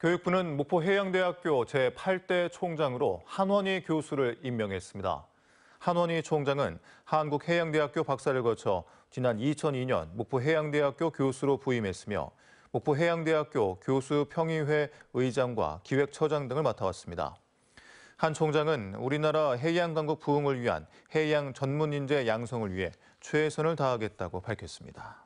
교육부는 목포해양대학교 제8대 총장으로 한원희 교수를 임명했습니다. 한원희 총장은 한국해양대학교 박사를 거쳐 지난 2002년 목포해양대학교 교수로 부임했으며 목포해양대학교 교수평의회 의장과 기획처장 등을 맡아왔습니다. 한 총장은 우리나라 해양강국 부흥을 위한 해양 전문 인재 양성을 위해 최선을 다하겠다고 밝혔습니다.